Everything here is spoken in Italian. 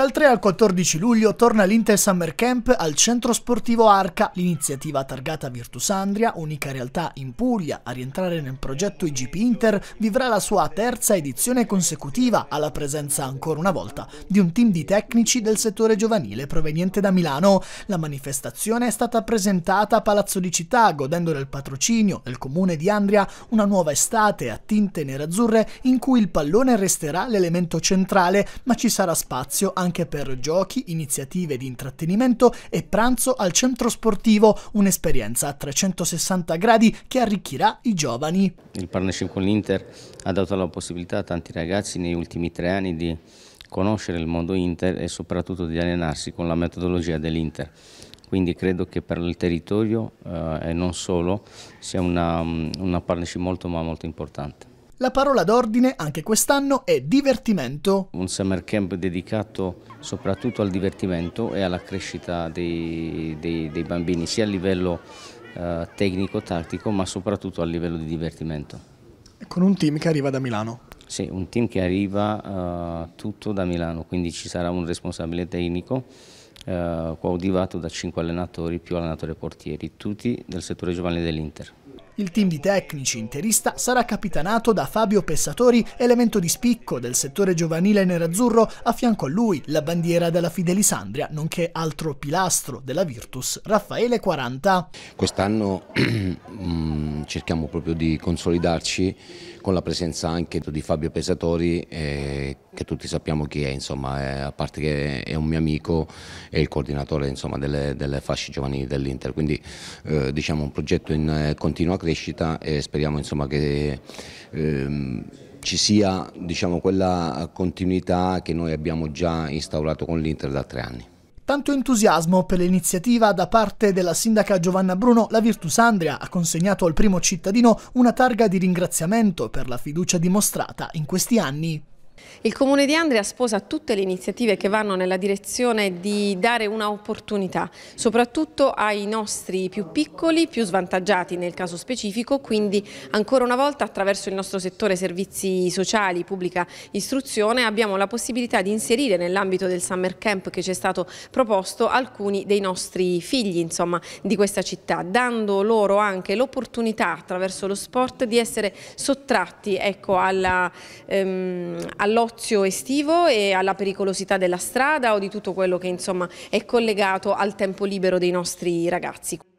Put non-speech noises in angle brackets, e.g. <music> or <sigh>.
Dal 3 al 14 luglio torna l'Inter Summer Camp al Centro Sportivo Arca, l'iniziativa targata Virtus Andria, unica realtà in Puglia a rientrare nel progetto IGP Inter, vivrà la sua terza edizione consecutiva alla presenza ancora una volta di un team di tecnici del settore giovanile proveniente da Milano. La manifestazione è stata presentata a Palazzo di Città, godendo del patrocinio del comune di Andria, una nuova estate a tinte nerazzurre in cui il pallone resterà l'elemento centrale, ma ci sarà spazio anche anche per giochi, iniziative di intrattenimento e pranzo al centro sportivo, un'esperienza a 360 gradi che arricchirà i giovani. Il partnership con l'Inter ha dato la possibilità a tanti ragazzi negli ultimi tre anni di conoscere il mondo Inter e soprattutto di allenarsi con la metodologia dell'Inter. Quindi credo che per il territorio eh, e non solo sia una, una partnership molto ma molto importante. La parola d'ordine anche quest'anno è divertimento. Un summer camp dedicato soprattutto al divertimento e alla crescita dei, dei, dei bambini, sia a livello eh, tecnico-tattico ma soprattutto a livello di divertimento. Con un team che arriva da Milano. Sì, un team che arriva uh, tutto da Milano, quindi ci sarà un responsabile tecnico uh, coadiuvato da cinque allenatori più allenatori portieri, tutti del settore giovanile dell'Inter. Il team di tecnici interista sarà capitanato da Fabio Pessatori, elemento di spicco del settore giovanile nerazzurro, a fianco a lui la bandiera della Fidelisandria, nonché altro pilastro della Virtus, Raffaele 40. Quest'anno <clears throat> mm, cerchiamo proprio di consolidarci con la presenza anche di Fabio Pessatori. Eh, che tutti sappiamo chi è, insomma, è, a parte che è un mio amico e il coordinatore insomma, delle, delle, fasce giovanili dell'Inter. Quindi eh, diciamo un progetto in eh, continua crescita e speriamo insomma, che ehm, ci sia diciamo, quella continuità che noi abbiamo già instaurato con l'Inter da tre anni. Tanto entusiasmo per l'iniziativa da parte della sindaca Giovanna Bruno, la Virtus Andria ha consegnato al primo cittadino una targa di ringraziamento per la fiducia dimostrata in questi anni. Il Comune di Andria sposa tutte le iniziative che vanno nella direzione di dare un'opportunità, soprattutto ai nostri più piccoli, più svantaggiati nel caso specifico, quindi ancora una volta attraverso il nostro settore servizi sociali, pubblica istruzione, abbiamo la possibilità di inserire nell'ambito del summer camp che ci è stato proposto alcuni dei nostri figli insomma, di questa città, dando loro anche l'opportunità attraverso lo sport di essere sottratti ecco, alla, ehm, alla all'ozio estivo e alla pericolosità della strada o di tutto quello che insomma è collegato al tempo libero dei nostri ragazzi.